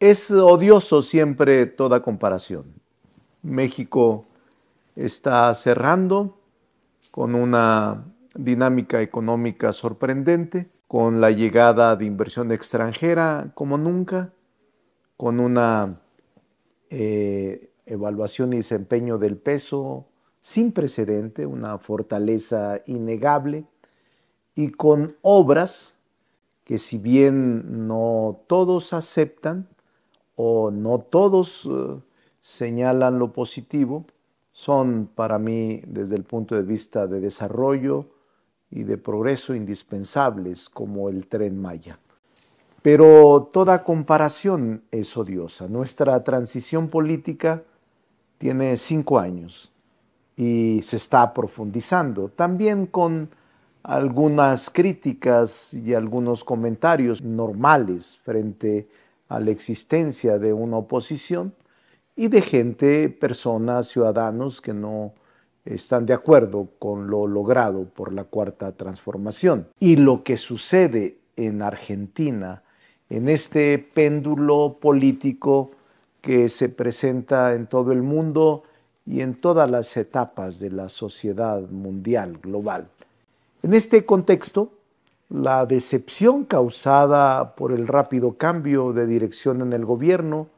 Es odioso siempre toda comparación. México está cerrando con una dinámica económica sorprendente, con la llegada de inversión extranjera como nunca, con una eh, evaluación y desempeño del peso sin precedente, una fortaleza innegable, y con obras que si bien no todos aceptan, o no todos eh, señalan lo positivo, son para mí desde el punto de vista de desarrollo y de progreso indispensables como el tren Maya. Pero toda comparación es odiosa. Nuestra transición política tiene cinco años y se está profundizando, también con algunas críticas y algunos comentarios normales frente a a la existencia de una oposición y de gente, personas, ciudadanos que no están de acuerdo con lo logrado por la cuarta transformación. Y lo que sucede en Argentina, en este péndulo político que se presenta en todo el mundo y en todas las etapas de la sociedad mundial global. En este contexto, la decepción causada por el rápido cambio de dirección en el gobierno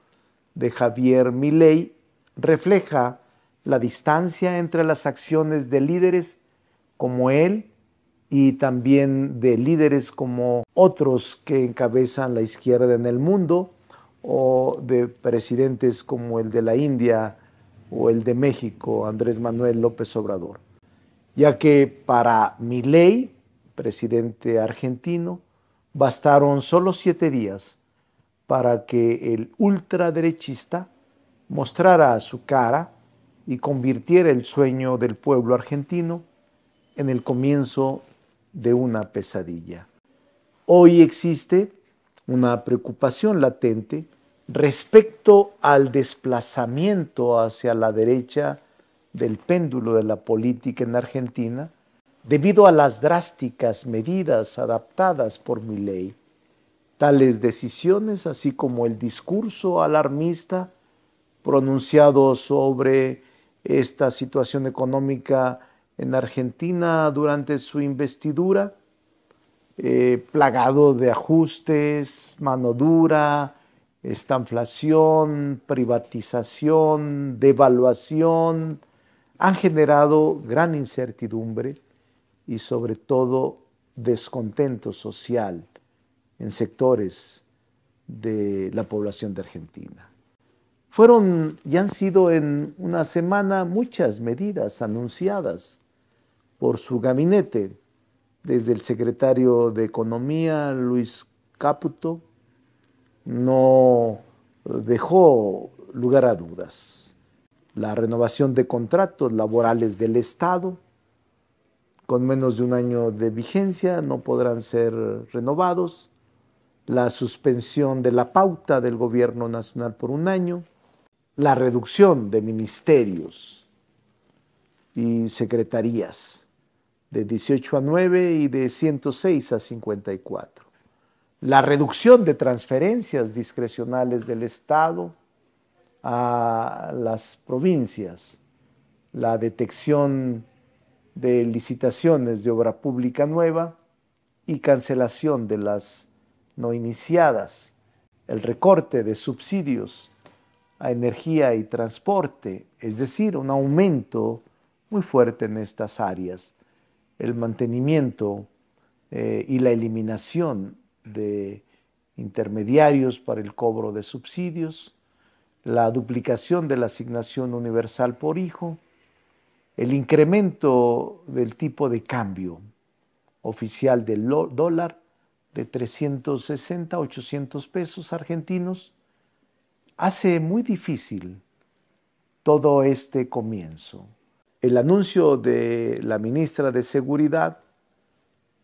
de Javier Milei refleja la distancia entre las acciones de líderes como él y también de líderes como otros que encabezan la izquierda en el mundo o de presidentes como el de la India o el de México, Andrés Manuel López Obrador. Ya que para Milei presidente argentino, bastaron solo siete días para que el ultraderechista mostrara su cara y convirtiera el sueño del pueblo argentino en el comienzo de una pesadilla. Hoy existe una preocupación latente respecto al desplazamiento hacia la derecha del péndulo de la política en Argentina, Debido a las drásticas medidas adaptadas por mi ley, tales decisiones, así como el discurso alarmista pronunciado sobre esta situación económica en Argentina durante su investidura, eh, plagado de ajustes, mano dura, inflación, privatización, devaluación, han generado gran incertidumbre y sobre todo descontento social en sectores de la población de Argentina. Fueron y han sido en una semana muchas medidas anunciadas por su gabinete, desde el secretario de Economía, Luis Caputo, no dejó lugar a dudas. La renovación de contratos laborales del Estado, con menos de un año de vigencia, no podrán ser renovados, la suspensión de la pauta del gobierno nacional por un año, la reducción de ministerios y secretarías de 18 a 9 y de 106 a 54, la reducción de transferencias discrecionales del Estado a las provincias, la detección de licitaciones de obra pública nueva y cancelación de las no iniciadas, el recorte de subsidios a energía y transporte, es decir, un aumento muy fuerte en estas áreas, el mantenimiento eh, y la eliminación de intermediarios para el cobro de subsidios, la duplicación de la asignación universal por hijo, el incremento del tipo de cambio oficial del dólar de 360 a 800 pesos argentinos hace muy difícil todo este comienzo. El anuncio de la ministra de Seguridad,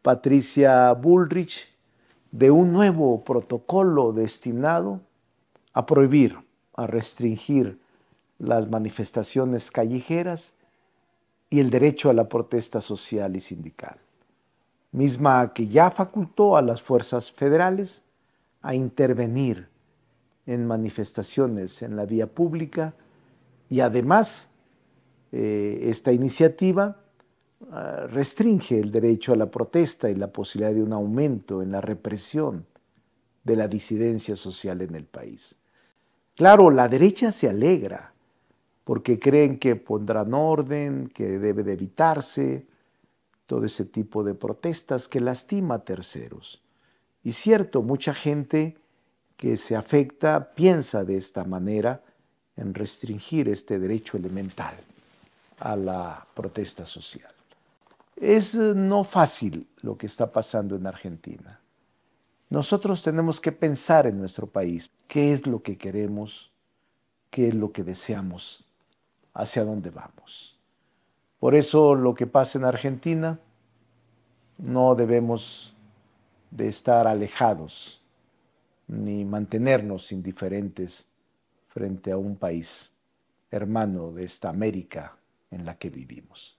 Patricia Bullrich, de un nuevo protocolo destinado a prohibir, a restringir las manifestaciones callejeras, y el derecho a la protesta social y sindical, misma que ya facultó a las fuerzas federales a intervenir en manifestaciones en la vía pública y además eh, esta iniciativa ah, restringe el derecho a la protesta y la posibilidad de un aumento en la represión de la disidencia social en el país. Claro, la derecha se alegra porque creen que pondrán orden, que debe de evitarse, todo ese tipo de protestas que lastima a terceros. Y cierto, mucha gente que se afecta piensa de esta manera en restringir este derecho elemental a la protesta social. Es eh, no fácil lo que está pasando en Argentina. Nosotros tenemos que pensar en nuestro país, qué es lo que queremos, qué es lo que deseamos hacia dónde vamos. Por eso lo que pasa en Argentina, no debemos de estar alejados ni mantenernos indiferentes frente a un país hermano de esta América en la que vivimos.